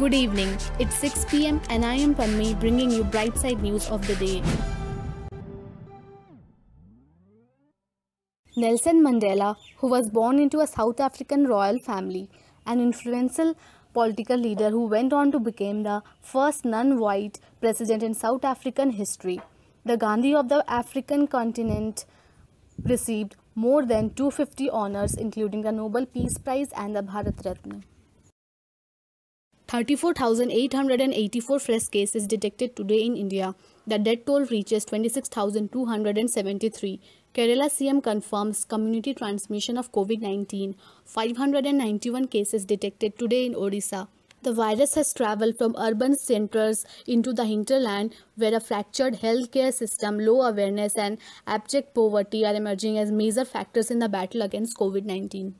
Good evening. It's 6 pm and I am Panmi bringing you bright side news of the day. Nelson Mandela, who was born into a South African royal family, an influential political leader who went on to become the first non-white president in South African history. The Gandhi of the African continent received more than 250 honors including the Nobel Peace Prize and the Bharat Ratna. 34,884 fresh cases detected today in India. The death toll reaches 26,273. Kerala CM confirms community transmission of COVID-19. 591 cases detected today in Odisha. The virus has traveled from urban centers into the hinterland where a fractured healthcare system, low awareness and abject poverty are emerging as major factors in the battle against COVID-19.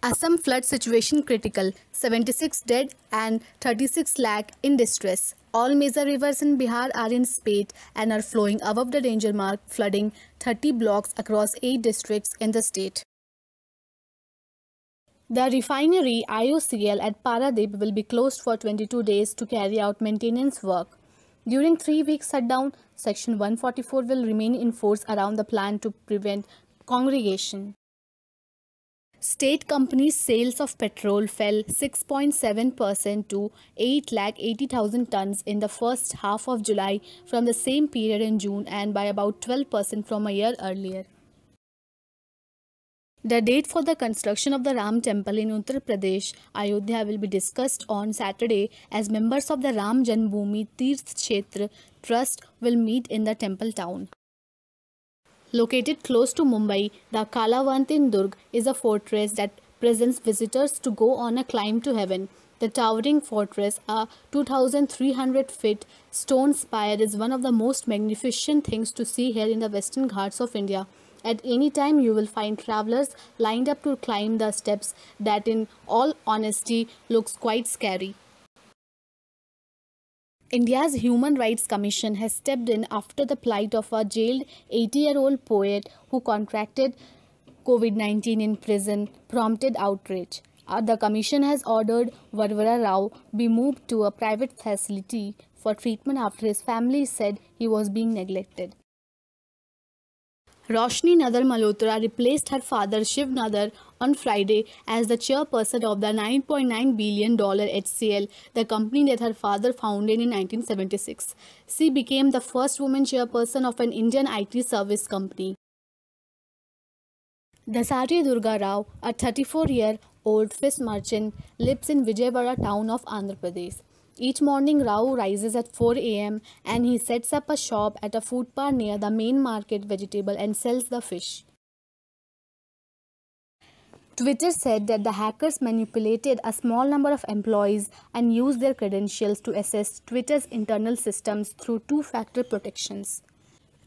Assam flood situation critical, 76 dead and 36 lakh in distress. All major rivers in Bihar are in spate and are flowing above the danger mark, flooding 30 blocks across 8 districts in the state. The refinery IOCL at Paradip will be closed for 22 days to carry out maintenance work. During three-week shutdown, Section 144 will remain in force around the plant to prevent congregation. State companies' sales of petrol fell 6.7% to 8,80,000 tons in the first half of July from the same period in June and by about 12% from a year earlier. The date for the construction of the Ram temple in Uttar Pradesh, Ayodhya will be discussed on Saturday as members of the Ram Janmbhoomi Tirth Kshetra Trust will meet in the temple town. Located close to Mumbai, the Kala in Durg is a fortress that presents visitors to go on a climb to heaven. The towering fortress, a 2,300 feet stone spire, is one of the most magnificent things to see here in the Western Ghats of India. At any time, you will find travelers lined up to climb the steps that, in all honesty, looks quite scary. India's Human Rights Commission has stepped in after the plight of a jailed 80-year-old poet who contracted COVID-19 in prison prompted outrage. Uh, the commission has ordered Varvara Rao be moved to a private facility for treatment after his family said he was being neglected. Roshni Nadar Malhotra replaced her father Shiv Nadar on Friday as the chairperson of the $9.9 billion HCL, the company that her father founded in 1976. She became the first woman chairperson of an Indian IT service company. Dasari Durga Rao, a 34-year-old fish merchant, lives in Vijayawada town of Andhra Pradesh. Each morning, Rao rises at 4 am and he sets up a shop at a food bar near the main market vegetable and sells the fish. Twitter said that the hackers manipulated a small number of employees and used their credentials to assess Twitter's internal systems through two-factor protections.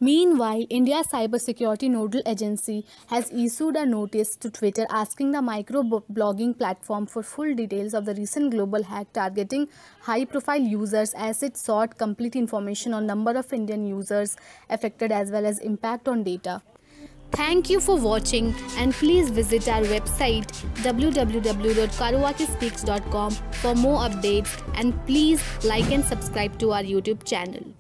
Meanwhile, India's Cybersecurity Nodal Agency has issued a notice to Twitter asking the microblogging platform for full details of the recent global hack targeting high-profile users as it sought complete information on number of Indian users affected as well as impact on data. Thank you for watching and please visit our website www.karuakispeaks.com for more updates and please like and subscribe to our YouTube channel.